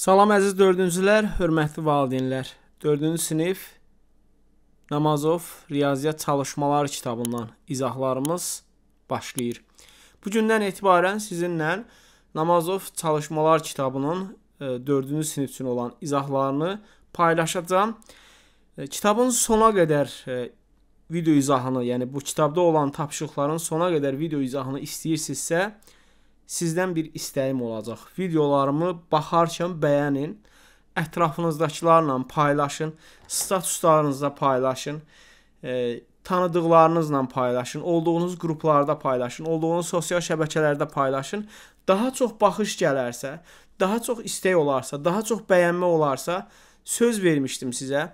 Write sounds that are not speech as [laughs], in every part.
Salam əziz dördüncülər, hörmətli valideynlər. 4-cü sinif Namazov riyaziyyat çalışmaları kitabından izahlarımız başlayır. Bu gündən etibarən sizinlə Namazov çalışmalar kitabının 4-cü e, sinif üçün olan izahlarını paylaşacağam. E, kitabın sona qədər e, video izahını, yəni bu kitabda olan tapşırıqların sona qədər video izahını istəyirsinizsə, sizdən bir istəyim olacaq. Videolarımı baxarkən bəyənin, ətrafınızdakılarla paylaşın, statuslarınızda paylaşın, e, tanıdıqlarınızla paylaşın, olduğunuz qruplarda paylaşın, olduğunuz sosial şəbəkələrdə paylaşın. Daha çox baxış gələrsə, daha çox istək olarsa, daha çox bəyənmə olarsa, söz vermişdim sizə,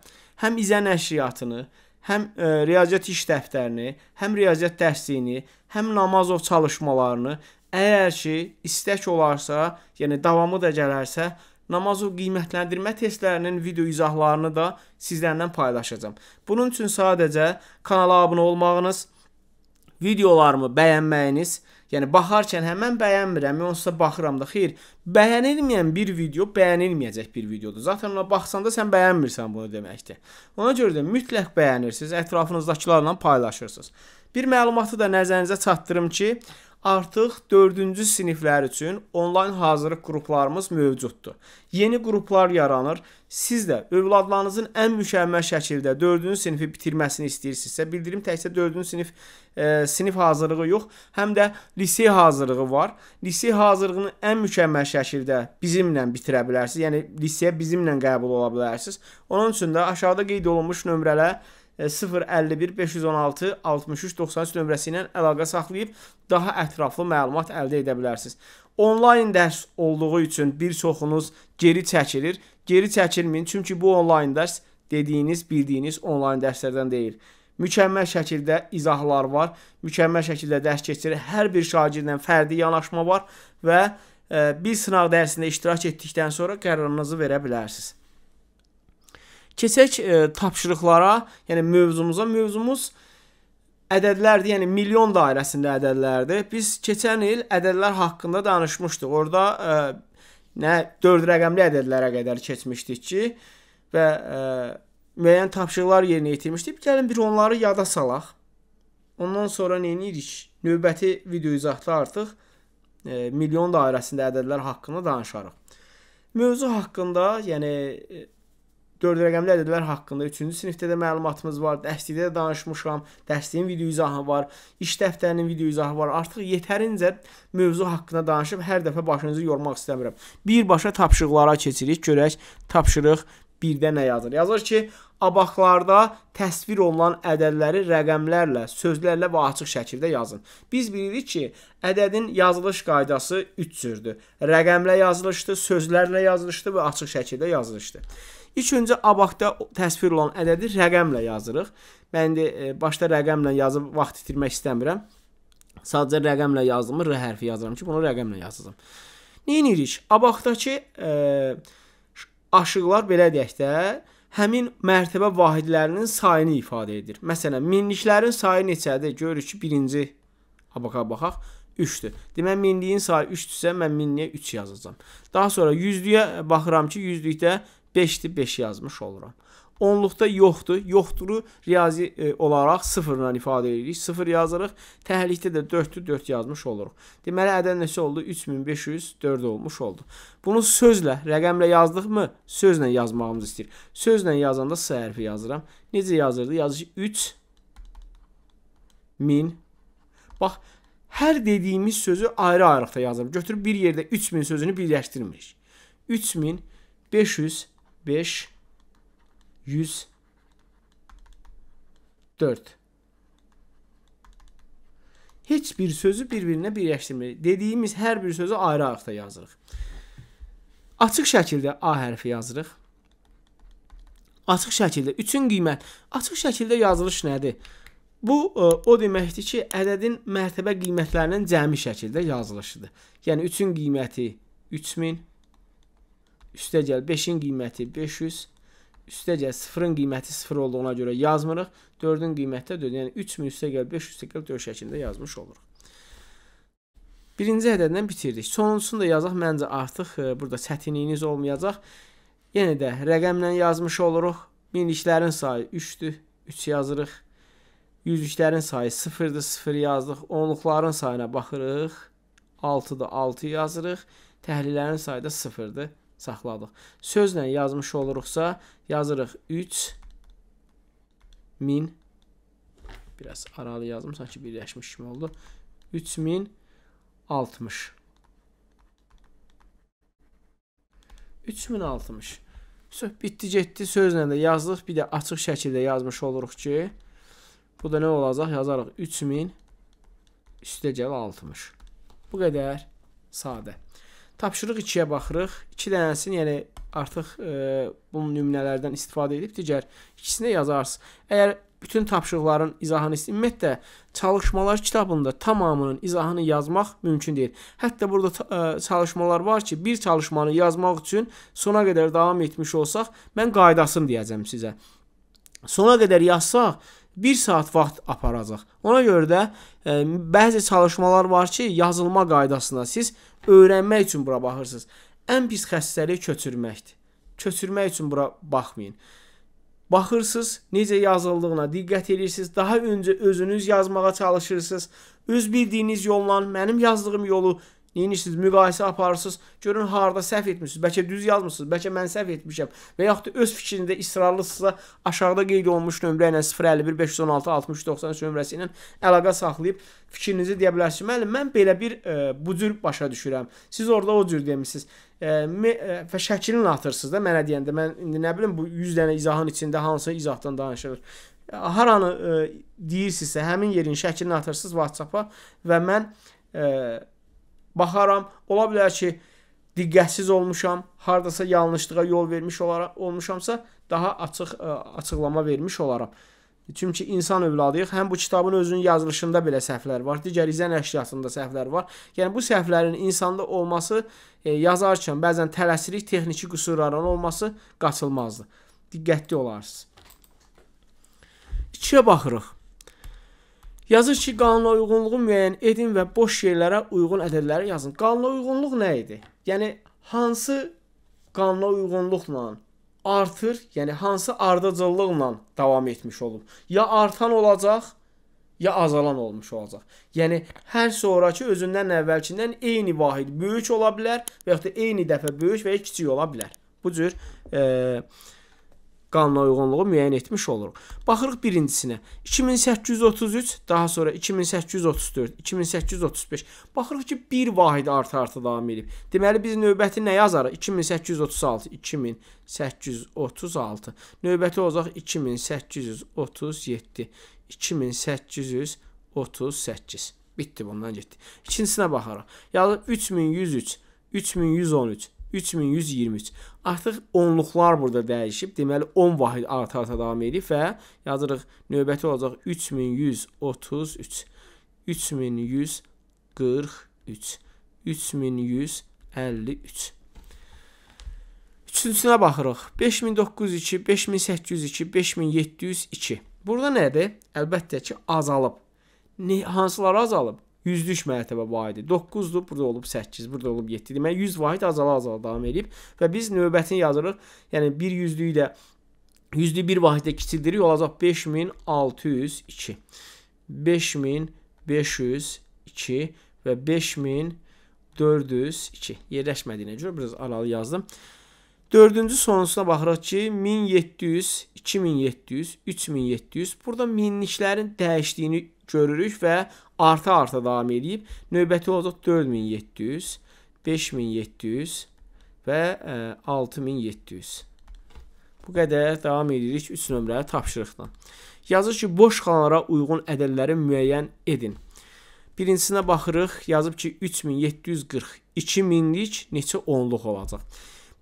həm İzə nəşriyyatını, həm e, riyaziyyat iş dəftərini, həm riyaziyyat dərsliyini, həm namazov çalışmalarını Əgər ki, istək olarsa, yəni davamı da gələrsə, Namazu qiymətləndirmə testlərinin video izahlarını da sizlərlə paylaşacağam. Bunun üçün sadəcə kanala abunə olmağınız, videolarımı bəyənməyiniz, yəni baxarkən həmən bəyənmirəm, onsuz da baxıram da. Xeyr, bəyənilməyən bir video bəyənilməyəcək bir videodur. Zaten ona baxsan da sən bəyənmirsən bunu deməkdir. Ona görə də mütləq bəyənirsiniz, ətrafınızdakilərlə paylaşırsınız. Bir məlumatı da nəzərinizə çatdırım ki, artıq 4-cü siniflər üçün onlayn hazırlıq qruplarımız mövcuddur. Yeni qruplar yaranır. Siz də övladlarınızın ən mükəmməl şəkildə 4-cü sinifi bitirməsini istəyirsinizsə, bildirim təkcə 4-cü sinif e, sinif hazırlığı yox, həm də lisey hazırlığı var. Lisey hazırlığını ən mükəmməl şəkildə bizimlə bitirə bilərsiniz. Yəni liseyə bizimlə qəbul ola bilərsiniz. Onun üçün də aşağıda qeyd olunmuş nömrələrə 051 516 63 93 nömrəsi ilə əlaqə saxlayıb daha ətraflı məlumat əldə edə bilərsiniz. Onlayn dərs olduğu üçün bir çoxunuz geri çəkilir. Geri çəkilməyin, çünki bu onlayn dərs dediyiniz, bildiyiniz onlayn dərslərdən deyil. Mükəmməl şəkildə izahlar var, mükəmməl şəkildə dərs keçirir. Hər bir şagirdlə fərdi yanaşma var və e, biz sınaq dərsində iştirak etdikdən sonra qərarınızı verə bilərsiniz. Keçək e, tapşırıqlara, yəni mövzumuza. Mövzumuz ədədlərdir, yəni milyon dairəsində ədədlərdir. Biz keçən il ədədlər haqqında danışmışdıq. Orda e, nə 4 rəqəmli ədədlərə qədər keçmişdik ki və e, müəyyən tapşırıqlar yerinə yetirmişdik. Gəlin bir onları yada salaq. Ondan sonra nə edirik? Növbəti video izahda artıq e, milyon dairəsində ədədlər haqqında danışarıq. Mövzu haqqında, yəni e, dörd rəqəmli ədədlər haqqında 3-cü sinifdə də məlumatımız var. Dərslikdə də danışmışam. Dərsliyin video izahı var. İş dəftərinin video izahı var. Artıq yetərincə mövzu haqqında danışıb hər dəfə başınızı yormaq istəmirəm. Birbaşa tapşırıqlara keçirik. Görək tapşırıq 1-də nə yazır? Yazır ki, abaqlarda təsvir olunan ədədləri rəqəmlərlə, sözlərlə və açıq şəkildə yazın. Biz bilirik ki, ədədin yazılış qaydası 3 cürdür. Rəqəmlə yazılışdır, sözlərlə yazılışdır və açıq şəkildə yazılışdır. İlk öncə abakda təsvir olan ədədi rəqəmlə yazırıq. Mən indi e, başda rəqəmlə yazıb vaxt itirmək istəmirəm. Sadəcə rəqəmlə yazdığımı r hərfi yazıram ki, bunu rəqəmlə yazacağam. Nə edirik? Abakdakı e, aşıqlar belə deyək də, həmin mərtəbə vahidlərinin sayını ifadə edir. Məsələn, minliklərin sayı neçədir? Görürük ki, birinci abaka baxaq. 3-dür. Demək minliyin sayı 3-dürsə, mən minliyə 3 yazacağam. Daha sonra 100-lüyə baxıram ki, 100-lükdə 5-dir, 5 yazmış oluram. Onluqda yoxdur. Yoxduru riyazi e, olaraq 0-la ifadə edirik. 0 yazırıq. Təhlikdə də 4-dür, 4 yazmış oluruq. Deməli ədəd neçə oldu? 3504 olmuş oldu. Bunu sözlə, rəqəmlə yazdıqmı? Sözlə yazmağımız istəyir. Sözlə yazanda S hərfi yazıram. Necə yazırdı? Yazışı 3 min. Bax, hər dediyimiz sözü ayrı-ayrıqda yazırıq. Götürüb bir yerdə 3000 sözünü birləşdirmirik. 3500 5 100 4 Heç bir sözü bir-birinə birləşdirmirik. Dediyimiz hər bir sözü ayrı harfdə yazırıq. Açıq şəkildə A hərfi yazırıq. Açıq şəkildə 3-ün qiymət. Açıq şəkildə yazılış nədir? Bu e, o deməkdir ki, ədədin mərtəbə qiymətlərinin cəmi şəkildə yazılışıdır. Yəni 3-ün qiyməti 3000 üstə gəl 5-in qiyməti 500, üstə gəl 0-ın qiyməti 0 olduğuna görə yazmırıq. 4-ün qiyməti də 4, yəni 3000 üstə gəl 500 üstə gəl 4 şəklində yazmış oluruq. Birinci ədəddən bitirdik. Sonuncusunu da yazaq. Məncə artıq e, burada çətinliyiniz olmayacaq. Yenə də rəqəmlə yazmış oluruq. Minliklərin sayı 3-dür. 3 yazırıq. Yüzlüklərin sayı 0-dır. 0 yazdıq. Onluqların sayına baxırıq. 6-da 6 yazırıq. Təhlilərin sayı da 0-dır saxladıq. Sözlə yazmış oluruqsa, yazırıq 3 min biraz aralı yazım sanki birləşmiş kimi oldu. 3060 3060 Söh, bitdi getdi sözlə də yazdıq. Bir də açıq şəkildə yazmış oluruq ki, bu da nə olacaq? Yazarıq 3000 üstə gəl 60. Bu qədər sadə. Tapşırıq 2-yə baxırıq. 2 dənəsini, yəni artıq e, bunun nümunələrdən istifadə edib digər ikisini yazarsınız. Əgər bütün tapşırıqların izahını istəyir, ümumiyyətlə çalışmalar kitabında tamamının izahını yazmaq mümkün deyil. Hətta burada e, çalışmalar var ki, bir çalışmanı yazmaq üçün sona qədər davam etmiş olsaq, mən qaydasını deyəcəm sizə. Sona qədər yazsaq, 1 saat vaxt aparacaq. Ona görə də e, bəzi çalışmalar var ki, yazılma qaydasına siz öyrənmək üçün bura baxırsınız. Ən pis xəstəlik köçürməkdir. Köçürmək üçün bura baxmayın. Baxırsınız necə yazıldığına diqqət edirsiniz. Daha öncə özünüz yazmağa çalışırsınız. Öz bildiyiniz yolla mənim yazdığım yolu Deyinirsiniz, müqayisə aparırsınız, görün harda səhv etmişsiniz, bəlkə düz yazmısınız, bəlkə mən səhv etmişəm və yaxud da öz fikrində israrlısınızsa aşağıda qeyd olunmuş nömrə ilə 051 516 60 90 nömrəsi ilə əlaqə saxlayıb fikrinizi deyə bilərsiniz. Müəllim, mən belə bir e, bu cür başa düşürəm. Siz orada o cür demisiniz. E, və e, şəklini atırsınız da mənə deyəndə mən indi nə bilim bu 100 dənə izahın içində hansı izahdan danışılır e, haranı e, deyirsinizsə, həmin yerin şəklini atırsınız WhatsApp-a və mən e, baxaram. Ola bilər ki, diqqətsiz olmuşam, hardasa yanlışlığa yol vermiş olaraq olmuşamsa, daha açıq ə, e, açıqlama vermiş olaram. Çünki insan övladıyıq. Həm bu kitabın özünün yazılışında belə səhvlər var, digər izən əşyasında səhvlər var. Yəni bu səhvlərin insanda olması e, yazarkən bəzən tələsirik, texniki qüsurların olması qaçılmazdır. Diqqətli olarsınız. İkiyə baxırıq. Yazır ki, qanuna uyğunluğu müəyyən edin və boş yerlərə uyğun ədədləri yazın. Qanuna uyğunluq nə idi? Yəni hansı qanuna uyğunluqla artır, yəni hansı ardıcıllıqla davam etmiş olub? Ya artan olacaq, ya azalan olmuş olacaq. Yəni hər sonrakı özündən əvvəlkindən eyni vahid böyük ola bilər və yaxud da eyni dəfə böyük və ya kiçik ola bilər. Bu cür eee qanuna uyğunluğu müəyyən etmiş oluruq. Baxırıq birincisinə. 2833, daha sonra 2834, 2835. Baxırıq ki, bir vahid artı-artı davam edib. Deməli biz növbəti nə yazarıq? 2836, 2836. Növbəti olacaq 2837, 2838. Bitdi, bundan getdi. İkincisinə baxarıq. Yazıb 3103, 3113 3123. Artıq onluqlar burada dəyişib. Deməli 10 vahid arta-arta davam edib və yazırıq növbəti olacaq 3133, 3143, 3153. Üçüncüsünə baxırıq. 5902, 5802, 5702. Burada nədir? Əlbəttə ki, azalıb. Ne, hansılar azalıb? yüzlük mərtəbə vahidi 9-dur, burada olub 8, burada olub 7. Deməli 100 vahid azala-azala davam edib və biz növbətini yazırıq. Yəni 1 yüzlüyü də yüzlü 1 vahidə kiçildiririk, olacaq 5602. 5502 və 5402 yerləşmədiyinə görə biraz aralı yazdım. Dördüncü sonrasına baxırıq ki, 1700, 2700, 3700. Burada minliklərin dəyişdiyini görürük və arta-arta davam edib. Növbəti olacaq 4700, 5700 və 6700. E, Bu qədər davam edirik 3 nömrəli tapşırıqla. Yazır ki, boş xanlara uyğun ədədləri müəyyən edin. Birincisinə baxırıq, yazıb ki, 3740, 2000-lik neçə onluq olacaq.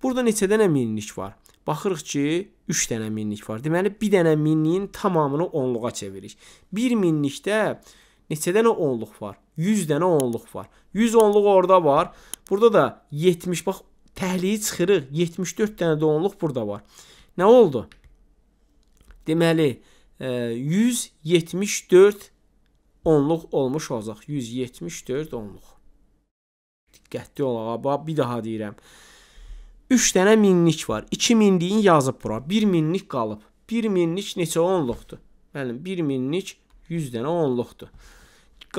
Burada neçə dənə minlik var? Baxırıq ki, 3 dənə minlik var. Deməli, 1 dənə minliyin tamamını onluğa çevirik. 1 minlikdə 1 neçə dənə onluq var? 100 dənə onluq var. 100 onluq orada var. Burada da 70 bax təhliyi çıxırıq. 74 dənə də onluq burada var. Nə oldu? Deməli 174 e, onluq olmuş olacaq. 174 onluq. Diqqətli olaq. Bir daha deyirəm. 3 dənə minlik var. 2 minliyin yazıb bura. 1 minlik qalıb. 1 minlik neçə onluqdur? Bəli, 1 minlik 100 dənə onluqdur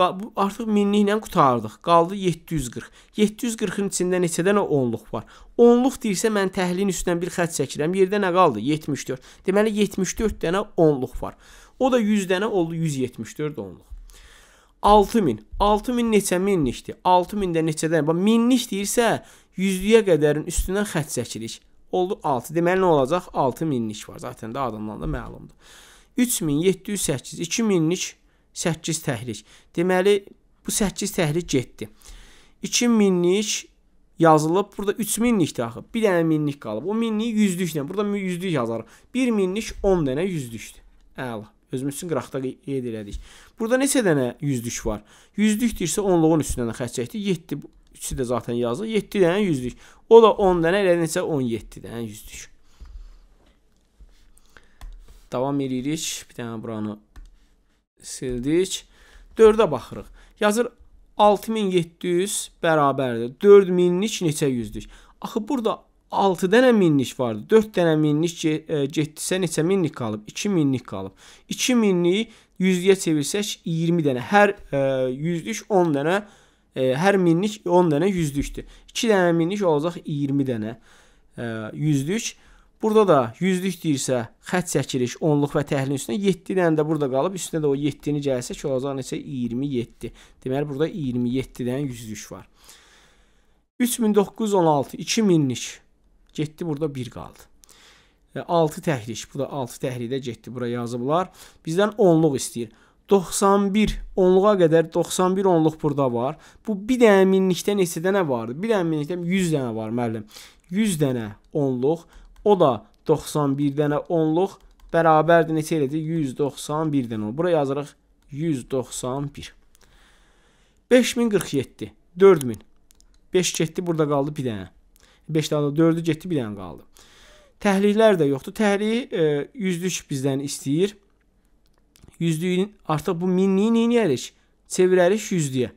artıq minliklə qutardıq. Qaldı 740. 740-ın içində neçədən onluq var? Onluq deyirsə mən təhlilin üstündən bir xətt çəkirəm. Yerdə nə qaldı? 74. Deməli 74 dənə onluq var. O da 100 dənə oldu 174 onluq. 6000. 6000 neçə minlikdir? 6000 də neçədən? Bax minlik deyirsə 100-lüyə qədərin üstündən xətt çəkirik. Oldu 6. Deməli nə olacaq? 6000lik var. Zaten də adından da məlumdur. 3708 2000-lik 8 təhrik. Deməli bu 8 təhrik getdi. 2000-lik yazılıb. Burada 3000-lik də axı. 1 dənə minlik qalıb. O minliyi yüzlüklə. Burada yüzlük yazarıq. 1 minlik 10 dənə yüzlükdür. Əla. Özümüz üçün qıraqda qeyd elədik. Burada neçə dənə yüzlük var? Yüzlükdirsə onluğun üstündən xətt çəkdi. 7 üçü də zaten yazılır. 7 dənə yüzlük. O da 10 dənə elə neçə 17 dənə yüzlük. Davam edirik. Bir dənə buranı sildik. 4-ə baxırıq. Yazır 6700 bərabərdir. 4000-lik neçə yüzdük? Axı burada 6 dənə minlik vardı. 4 dənə minlik e, getdisə neçə minlik qalıb? 2 minlik qalıb. 2 minliyi 100-yə çevirsək 20 dənə. Hər e, yüzlük 10 dənə, e, hər minlik 10 dənə yüzlükdür. 2 dənə minlik olacaq 20 dənə e, yüzlük. Burada da yüzlük deyirsə xətt çəkiliş, onluq və təhlilin üstünə 7 dənə də burada qalıb, üstünə də o 7-ni gəlsək olacaq neçə 27. Deməli burada 27 dənə yüzlük var. 3916 2000-lik getdi burada 1 qaldı. 6 e, təhrik, bu da 6 təhrikdə getdi bura yazıblar. Bizdən onluq istəyir. 91 onluğa qədər 91 onluq burada var. Bu bir dənə minlikdə neçə dənə vardı? Bir dənə minlikdə 100 dənə var müəllim. 100 dənə onluq O da 91 dənə 10-luq bərabərdir neçə elədi? 191 dənə olur. Bura yazırıq 191. 5047, 4000. 5 getdi, burada qaldı 1 dənə. 5 dənə 4-ü getdi, 1 dənə qaldı. Təhlillər də yoxdur. Təhlil e, yüzlük bizdən istəyir. Yüzlüyün artıq bu minliyi neyiniyərik? Çevirərik yüzlüyə.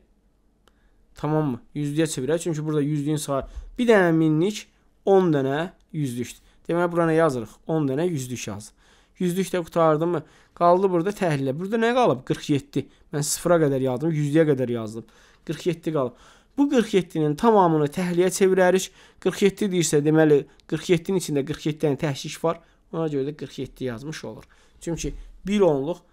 Tamam mı? Yüzlüyə çevirək. Çünki burada yüzlüyün sayı 1 dənə minlik 10 dənə yüzlükdür. Deməli bura nə yazırıq? 10 dənə yüzlük yaz. Yüzlük də qutardı mı? Qaldı burada təhlilə. Burada nə qalıb? 47. Mən 0-a qədər yazdım, 100-yə qədər yazdım. 47 qalıb. Bu 47-nin tamamını təhliyə çevirərik. 47 deyirsə, deməli 47-nin içində 47 dənə təhşik var. Ona görə də 47 yazmış olur. Çünki 1 onluq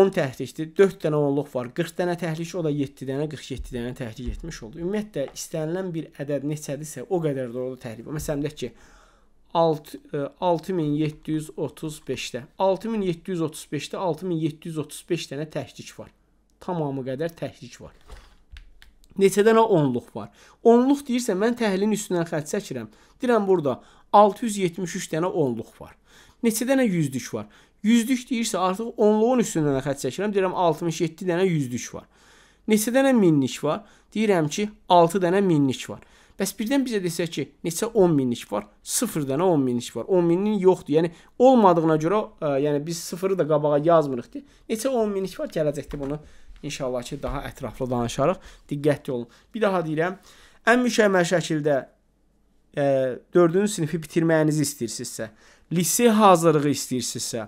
10 təhrikdir. 4 dənə onluq var. 40 dənə təhrik, o da 7 dənə 47 dənə təhrik etmiş oldu. Ümumiyyətlə istənilən bir ədəd neçədirsə, o qədər də orada təhrik. Məsələn deyək ki, 6735-də 6735-də 6735 dənə təhkik var. Tamamı qədər təhkik var. Neçə dənə onluq var? Onluq deyirsə mən təhlilin üstündən xətt çəkirəm. Deyirəm burada 673 dənə onluq var. Neçə dənə yüzlük var? Yüzlük deyirsə artıq onluğun üstündən xətt çəkirəm. Deyirəm 67 dənə yüzlük var. Neçə dənə minlik var? Deyirəm ki 6 dənə minlik var. Bəs birdən bizə desək ki, neçə 10 min iş var? 0 dənə 10 min iş var. 10 minin yoxdur. Yəni olmadığına görə, ə, e, yəni biz 0-ı da qabağa yazmırıq ki, neçə 10 min iş var? Gələcəkdə bunu inşallah ki, daha ətraflı danışarıq. Diqqətli olun. Bir daha deyirəm, ən mükəmməl şəkildə ə, e, 4-cü sinifi bitirməyinizi istəyirsinizsə, lisey hazırlığı istəyirsinizsə,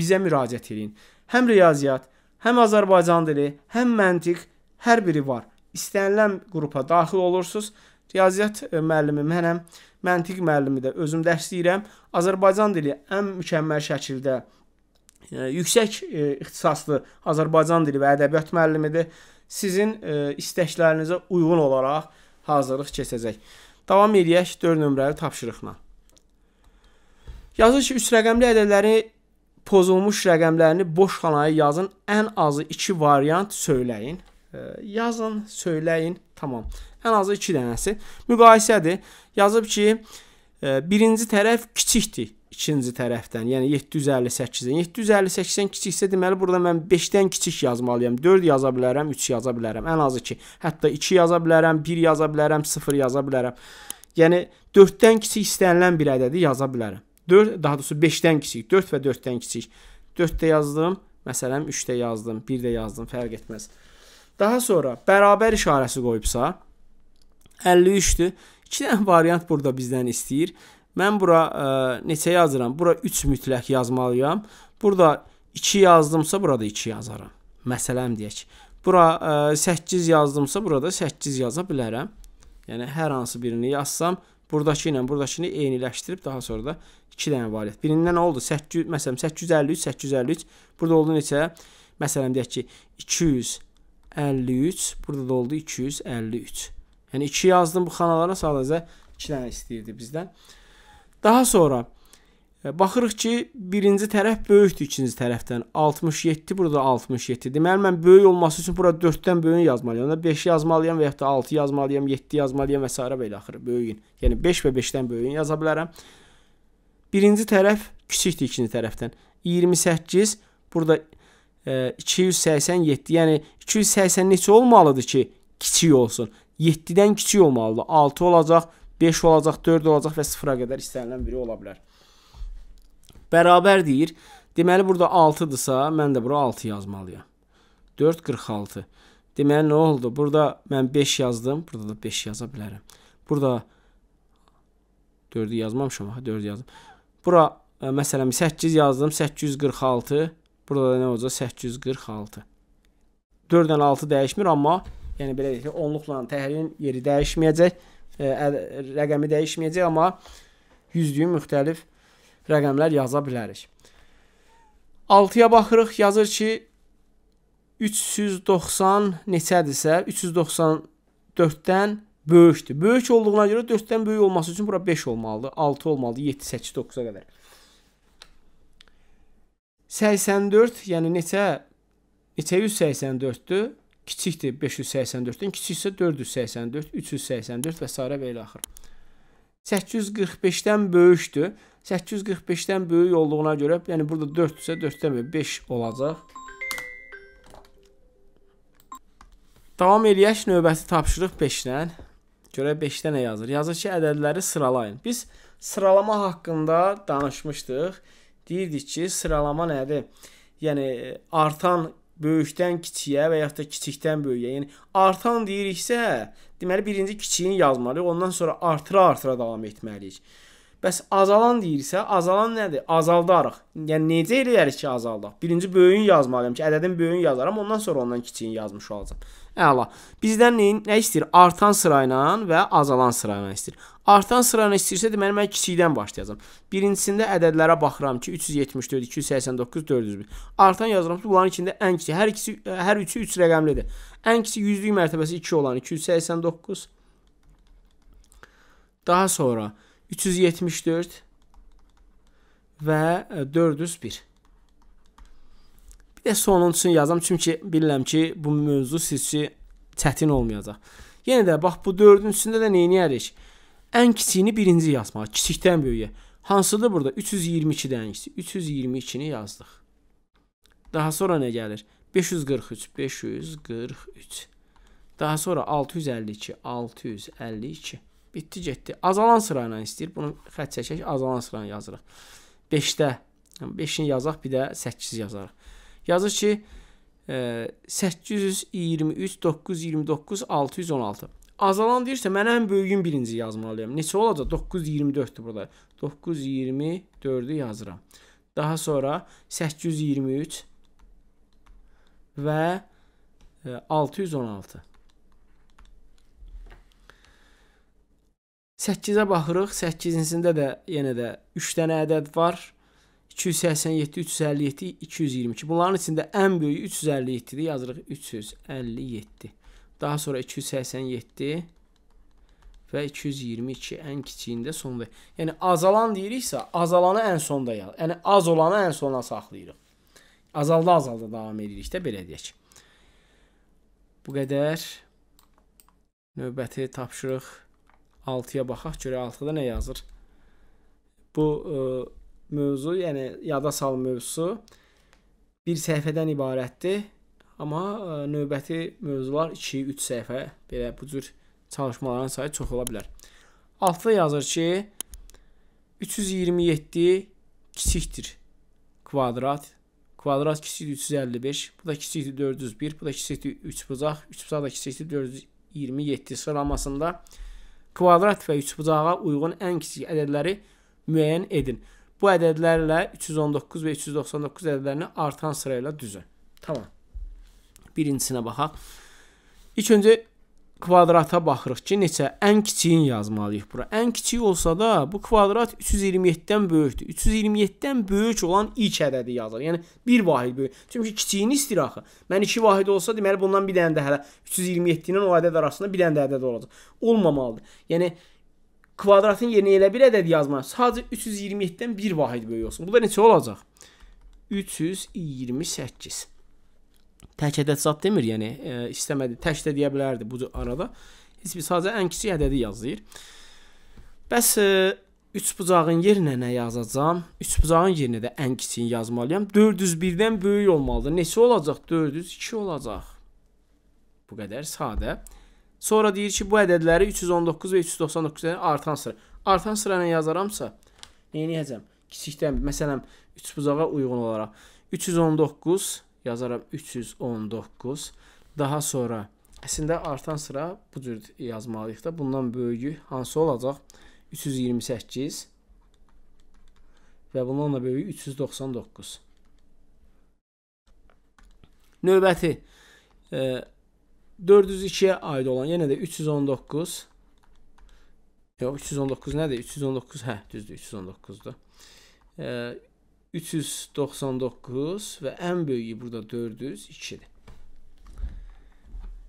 bizə müraciət edin. Həm riyaziyyat, həm Azərbaycan dili, həm məntiq hər biri var. İstənilən qrupa daxil olursunuz riyaziyyat e, müəllimi mənəm, məntiq müəllimi də özüm dərs deyirəm. Azərbaycan dili ən mükəmməl şəkildə e, yüksək e, ixtisaslı Azərbaycan dili və ədəbiyyat müəllimidir. Sizin istəklərinizə uyğun olaraq hazırlıq keçəcək. Davam edək 4 nömrəli tapşırıqla. Yazır ki, 3 rəqəmli ədədləri pozulmuş rəqəmlərini boş xanaya yazın. Ən azı 2 variant söyləyin. Yazın, söyləyin. Tamam. Ən azı 2 dənəsi. Müqayisədir. Yazıb ki, e, birinci tərəf kiçikdir ikinci tərəfdən, yəni 758-dən. 758-dən kiçiksə deməli burada mən 5-dən kiçik yazmalıyam. 4 yaza bilərəm, 3 yaza bilərəm, ən azı 2. Hətta 2 yaza bilərəm, 1 yaza bilərəm, 0 yaza bilərəm. Yəni 4-dən kiçik istənilən bir ədədi yaza bilərəm. 4, daha doğrusu 5-dən kiçik, 4 və 4-dən kiçik. 4 də yazdım, məsələn 3 də yazdım, 1 də yazdım, fərq etməz. Daha sonra bərabər işarəsi qoyubsa 53-dür. 2 dənə [laughs] variant burada bizdən istəyir. Mən bura ə, e, neçə yazıram? Bura 3 mütləq yazmalıyam. Burada 2 yazdımsa burada 2 yazaram. Məsələn deyək. Bura e, ə, 8 yazdımsa burada 8 yaza bilərəm. Yəni hər hansı birini yazsam burdakı ilə burdakını eyniləşdirib daha sonra da 2 dənə variant. Birindən oldu 8 məsələn 853 853. Burada oldu neçə? Məsələn deyək ki 200 53, burada da oldu 253. Yəni 2 yazdım bu xanalara sadəcə 2 dənə istəyirdi bizdən. Daha sonra e, baxırıq ki, birinci tərəf böyükdür ikinci tərəfdən. 67 burada 67. Deməli mən böyük olması üçün bura 4-dən böyüyü yazmalıyam. Onda 5 yazmalıyam və ya da 6 yazmalıyam, 7 yazmalıyam və s. belə axırı böyüyün. Yəni 5 və 5-dən böyüyün yaza bilərəm. Birinci tərəf kiçikdir ikinci tərəfdən. 28 burada 28 287, yəni 280 neçə olmalıdır ki, kiçik olsun? 7-dən kiçik olmalıdır. 6 olacaq, 5 olacaq, 4 olacaq və 0-a qədər istənilən biri ola bilər. Bərabər deyir. Deməli burada 6-dırsa, mən də bura 6 yazmalıyam. 4 46. Deməli nə oldu? Burada mən 5 yazdım, burada da 5 yaza bilərəm. Burada 4-ü yazmamışam, 4 yazdım. Bura e, məsələn 8 yazdım, 846 Burada da nə olacaq? 846. 4 dən 6 dəyişmir, amma yəni belə deyək ki, onluqla təhririn yeri dəyişməyəcək, e, ə, rəqəmi dəyişməyəcək, amma yüzlüyün müxtəlif rəqəmlər yaza bilərik. 6-ya baxırıq, yazır ki 390 neçədirsə, 394-dən böyükdür. Böyük olduğuna görə 4-dən böyük olması üçün bura 5 olmalıdır, 6 olmalıdır, 7, 8, 9-a qədər. 84, yəni neçə neçə 184-dür? Kiçikdir 584-dən, kiçiksə 484, 384 və s. belə axır. 845-dən böyükdür. 845-dən böyük olduğuna görə, yəni burada 4-dürsə 4-dən böyük 5 olacaq. Davam eləyək növbəti tapşırıq 5-dən. Görək 5-də nə yazır? Yazır ki, ədədləri sıralayın. Biz sıralama haqqında danışmışdıq deyirdik ki, sıralama nədir? Yəni e, artan böyükdən kiçiyə və yaxud da kiçikdən böyüyə. Yəni artan deyiriksə, deməli birinci kiçiyini yazmalıyıq, ondan sonra artıra-artıra davam etməliyik. Bəs azalan deyirsə, azalan nədir? Azaldarıq. Yəni necə eləyərik ki, azaldaq? Birinci böyüyün yazmalıyam ki, ədədin böyüyün yazaram, ondan sonra ondan kiçiyini yazmış olacam. Əla. Bizdən nə, nə istəyir? Artan sırayla və azalan sırayla istəyir. Artan sırayla istəyirsə deməli mən kiçikdən başlayacağam. Birincisində ədədlərə baxıram ki, 374, 289, 401. Artan yazıram ki, bunların içində ən kiçik, hər ikisi hər üçü 3 üç rəqəmlidir. Ən kiçik yüzlük mərtəbəsi 2 olan 289. Daha sonra 374 və 401. E, bir də sonuncusunu yazam, çünki bilirəm ki, bu mövzu siz üçün çətin olmayacaq. Yenə də bax bu dördüncüsündə də nə edərik? Ən kiçiyini birinci yazmağa, kiçikdən böyüyə. Hansıdır burada? 322-dən kiçi. 322-ni yazdıq. Daha sonra nə gəlir? 543, 543. Daha sonra 652, 652. Bitdi, getdi. Azalan sırayla istəyir. Bunu xətt çəkək, azalan sırayla yazırıq. 5-də 5-ni yəni yazaq, bir də 8 yazarıq. Yazır ki, 823 929 616. Azalan deyirsə, mən ən böyüyün birinci yazmalıyam. Neçə olacaq? 924-dür burada. 924-ü yazıram. Daha sonra 823 və 616. E, 8-ə baxırıq. 8-cisində də yenə də 3 dənə ədəd var. 287, 357, 222. Bunların içində ən böyüyü 357-dir. Yazırıq 357. Daha sonra 287 və 222 ən kiçiyində sonda. Yəni azalan deyiriksə, azalanı ən sonda yaz. Yəni az olanı ən sona saxlayırıq. Azalda azalda davam edirik də belə deyək. Bu qədər növbəti tapşırıq 6-ya baxaq görək 6-da nə yazır. Bu ə, e, mövzu, yəni yada sal mövzusu bir səhifədən ibarətdir. Amma ə, e, növbəti mövzular 2-3 səhifə belə bu cür çalışmaların sayı çox ola bilər. Altda yazır ki 327 kiçikdir kvadrat kvadrat kiçikdir 355, bu da kiçikdir 401, bu da kiçikdir 3 bucaq, 3 bucaq da kiçikdir 427 sıramasında kvadrat və üçbucağa uyğun ən kiçik ədədləri müəyyən edin. Bu ədədlərlə 319 və 399 ədədlərini artan sırayla düzün. Tamam. Birincisinə baxaq. İlk öncə kvadrata baxırıq ki, neçə? Ən kiçiyini yazmalıyıq bura. Ən kiçik olsa da bu kvadrat 327-dən böyükdür. 327-dən böyük olan ilk ədədi yazılır. Yəni 1 vahid böyük. Çünki kiçiyini istəyir axı. Mən 2 vahid olsa deməli bundan bir dənə də hələ 327 ilə o ədəd arasında bir dənə də ədəd olacaq. Olmamalıdır. Yəni kvadratın yerinə elə bir ədəd yazmaq. Sadəcə 327-dən 1 vahid böyük olsun. Bu da neçə olacaq? 328 tək ədəd zad demir, yəni e, istəmədi tək də deyə bilərdi bu arada. Heç bir sadəcə ən kiçik ədədi yazır. Bəs e, üç bucağın yerinə nə yazacağam? Üç bucağın yerinə də ən kiçiyini yazmalıyam. 401-dən böyük olmalıdır. Neçə olacaq? 402 olacaq. Bu qədər sadə. Sonra deyir ki, bu ədədləri 319 və 399-dan artan sıra. Artan sıra ilə yazaramsa, nə edəcəm? Kiçikdən, məsələn, 3 bucağa uyğun olaraq 319 yazaram 319. Daha sonra əslində artan sıra bu cür yazmalıyıq da. Bundan böyüyü hansı olacaq? 328 və bundan da böyüyü 399. Növbəti e, 402-yə aid olan yenə də 319 Yox, 319 nədir? 319, hə, düzdür, 319-dur. E, 399 ve en büyüğü burada 402'dir.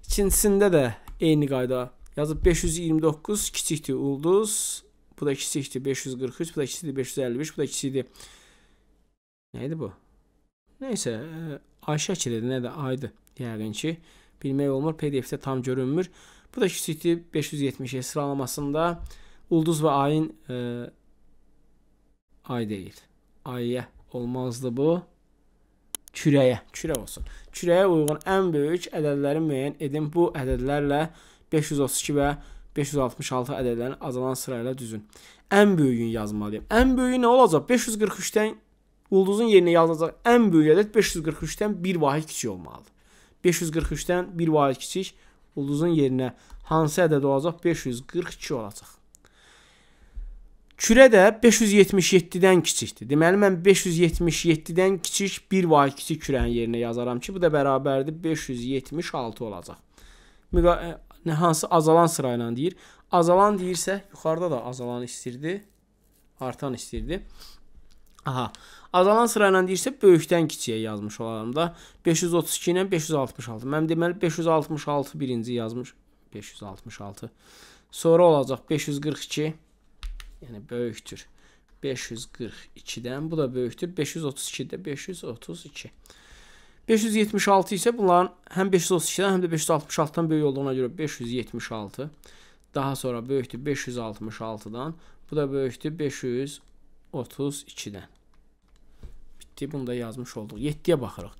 İkincisində də eyni qayda yazıb 529 kiçikdir ulduz. Bu da kiçikdir 543, bu da kiçikdir 553, bu da kiçikdir. Nə idi bu? Nəysə, e, Ayşəkidir, nədir, aydı. Yəqin ki, bilmək olmur, pdf tam görünmür. Bu da kiçikdir 570-ə sıralamasında ulduz və ayın ə, e, ay deyil. ayıya olmazdı bu. Kürəyə, kürə olsun. Kürəyə uyğun ən böyük ədədləri müəyyən edin. Bu ədədlərlə 532 və 566 ədədlərini azalan sırayla düzün. Ən böyüyünü yazmalıyam. Ən böyüyü nə olacaq? 543-dən ulduzun yerinə yazılacaq ən böyük ədəd 543-dən bir vahid kiçik olmalıdır. 543-dən bir vahid kiçik ulduzun yerinə hansı ədəd olacaq? 542 olacaq. Kürə də 577-dən kiçikdir. Deməli mən 577-dən kiçik 1 var kiçik kürənin yerinə yazaram ki, bu da bərabərdir 576 olacaq. Müqa nə hansı azalan sırayla deyir. Azalan deyirsə, yuxarıda da azalan istirdi, artan istirdi. Aha. Azalan sırayla deyirsə böyükdən kiçiyə yazmış olaram da 532 ilə 566. Mən deməli 566 birinci yazmış 566. Sonra olacaq 542 Yəni böyükdür. 542-dən bu da böyükdür. 532-də 532. 576 isə bunların həm 532-dən həm də 566-dan böyük olduğuna görə 576. Daha sonra böyükdür 566-dan. Bu da böyükdür 532-dən. Bitdi. Bunu da yazmış olduq. 7-yə baxırıq.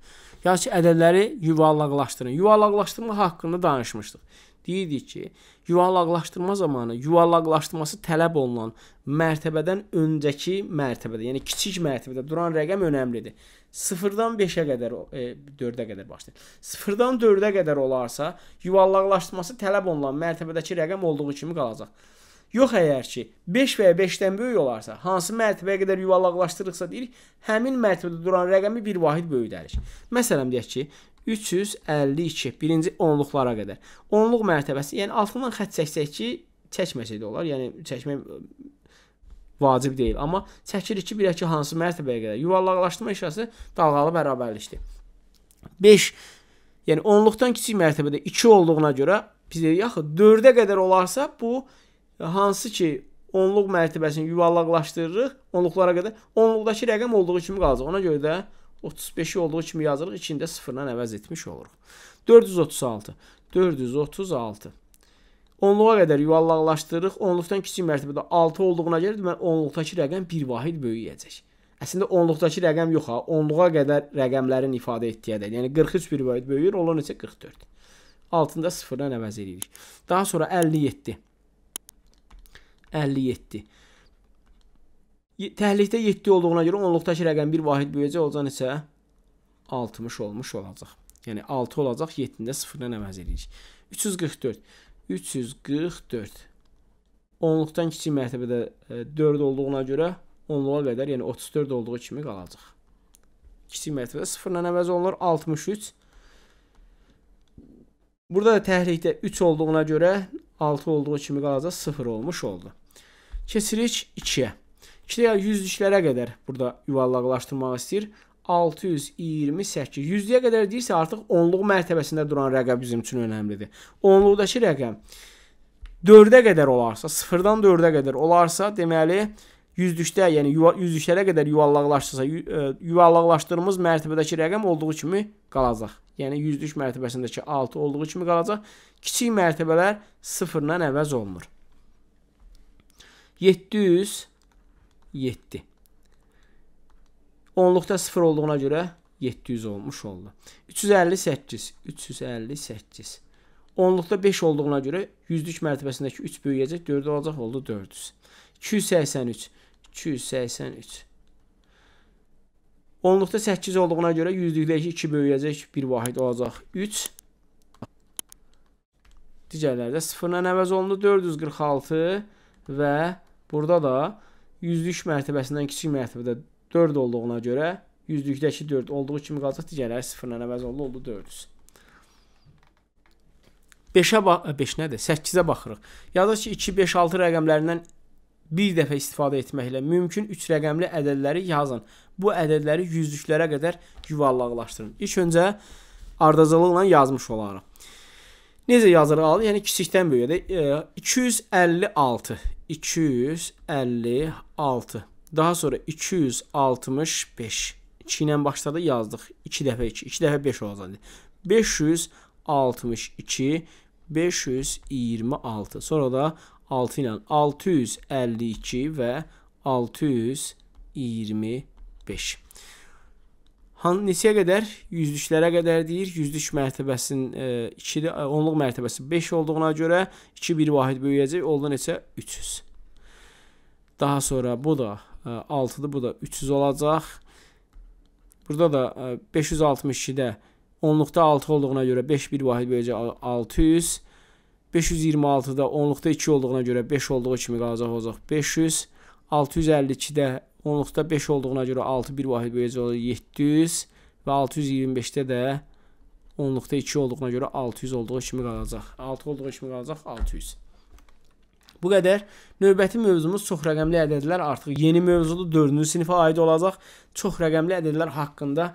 Yaz ki, ədədləri yuvarlaqlaşdırın. Yuvarlaqlaşdırma haqqında danışmışdıq deyirdik ki, yuvalaqlaşdırma zamanı yuvalaqlaşdırması tələb olunan mərtəbədən öncəki mərtəbədə, yəni kiçik mərtəbədə duran rəqəm əhəmilidir. 0-dan 5-ə qədər, e, 4-ə qədər başlayır. 0-dan 4-ə qədər olarsa, yuvalaqlaşdırması tələb olunan mərtəbədəki rəqəm olduğu kimi qalacaq. Yox əgər ki 5 və ya 5-dən böyük olarsa, hansı mərtəbəyə qədər yuvalaqlaşdırırıqsa deyirik, həmin mərtəbədə duran rəqəmi bir vahid böyüdərik. Məsələn deyək ki, 352 birinci onluqlara qədər. Onluq mərtəbəsi, yəni altından xətt çəksək ki, çəkməsəydi olar, yəni çəkmək vacib deyil, amma çəkirik ki, bilək ki, hansı mərtəbəyə qədər. Yuvarlaqlaşdırma işarəsi dalğalı bərabərlikdir. 5 Yəni onluqdan kiçik mərtəbədə 2 olduğuna görə biz deyirik axı 4-ə qədər olarsa bu hansı ki onluq mərtəbəsini yuvarlaqlaşdırırıq onluqlara qədər onluqdakı rəqəm olduğu kimi qalacaq. Ona görə də 35-i olduğu kimi yazırıq, içində sıfırla əvəz etmiş oluruq. 436. 436. Onluğa qədər yuvarlaqlaşdırırıq. Onluqdan kiçik mərtəbədə 6 olduğuna görə deməli onluqdakı rəqəm bir vahid böyüyəcək. Əslində onluqdakı rəqəm yox ha, onluğa qədər rəqəmlərin ifadə etdiyi ədəd. Yəni 43 bir vahid böyüyür, olur neçə 44. Altında sıfırdan əvəz edirik. Daha sonra 57. 57. Təhlikdə 7 olduğuna görə onluqdakı rəqəm bir vahid böyüyəcək, olcan isə 60 olmuş olacaq. Yəni 6 olacaq, 7-də 0-dan əvəz edirik. 344. 344. Onluqdan kiçik mərtəbədə 4 e, olduğuna görə onluğa qədər, yəni 34 olduğu kimi qalacaq. Kiçik mərtəbədə 0-dan əvəz olunur 63. Burada da təhlikdə 3 olduğuna görə 6 olduğu kimi qalacaq, 0 olmuş oldu. Keçirik 2-yə. 2 ya yüzlüklərə qədər burada yuvarlaqlaşdırmaq istəyir. 628. Yüzlüyə qədər deyirsə artıq onluq mərtəbəsində duran rəqəm bizim üçün önəmlidir. Onluqdakı rəqəm 4-ə qədər olarsa, 0-dan 4-ə qədər olarsa, deməli yüzlükdə, yəni yüzlüklərə qədər yuvarlaqlaşdırsa, e, yuvarlaqlaşdırdığımız mərtəbədəki rəqəm olduğu kimi qalacaq. Yəni yüzlük mərtəbəsindəki 6 olduğu kimi qalacaq. Kiçik mərtəbələr 0-dan əvəz olunur. 700 7. Onluqda 0 olduğuna görə 700 olmuş oldu. 358, 358. Onluqda 5 olduğuna görə yüzlük mərtəbəsindəki 3 böyüyəcək, 4 olacaq oldu 400. 283, 283. Onluqda 8 olduğuna görə yüzlükdəki 2 böyüyəcək, 1 vahid olacaq 3. Digərlərdə 0-dan əvəz olundu 446 və burada da yüzlük mərtəbəsindən kiçik mərtəbədə 4 olduğuna görə yüzlükdəki 4 olduğu kimi qalacaq, digərləri sıfırla əvəz oldu, oldu 400. 5-ə 5 nədir? 8-ə baxırıq. Yazır ki, 2, 5, 6 rəqəmlərindən bir dəfə istifadə etməklə mümkün 3 rəqəmli ədədləri yazın. Bu ədədləri yüzlüklərə qədər yuvarlaqlaşdırın. İlk öncə ardıcıllıqla yazmış olarıq. Necə yazırıq? Yəni kiçikdən böyüyə də 256. 256. Daha sonra 265. 2 ilə başladı yazdıq. 2 dəfə 2, 2 dəfə 5 olacaqdı. 562, 526. Sonra da 6 ilə 652 və 625. Han neçəyə qədər? Yüzlüklərə qədər deyir. Yüzlük mərtəbəsinin 2 e, e, onluq mərtəbəsi 5 olduğuna görə 2 bir vahid böyüyəcək. Oldu neçə? 300. Daha sonra bu da 6-dır, e, bu da 300 olacaq. Burada da 562-də e, onluqda 6 olduğuna görə 5 bir vahid böyüyəcək 600. 526-da onluqda 2 olduğuna görə 5 olduğu kimi qalacaq olacaq 500. 652-də Onluqda 5 olduğuna görə 6 bir vahid böyüyəcək olur 700 və 625-də də onluqda 2 olduğuna görə 600 olduğu kimi qalacaq. 6 olduğu kimi qalacaq 600. Bu qədər. Növbəti mövzumuz çox rəqəmli ədədlər artıq yeni mövzudur. 4-cü sinifə aid olacaq. Çox rəqəmli ədədlər haqqında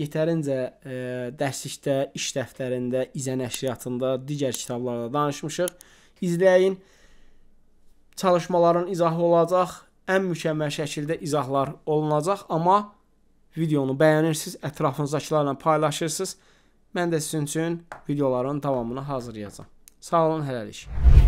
yetərincə e, dərslikdə, iş dəftərində, izə nəşriyyatında, digər kitablarda danışmışıq. İzləyin. Çalışmaların izahı olacaq ən mükəmməl şəkildə izahlar olunacaq, amma videonu bəyənirsiniz, ətrafınızdakilərlə paylaşırsınız. Mən də sizin üçün videoların davamını hazırlayacağam. Sağ olun, hələlik.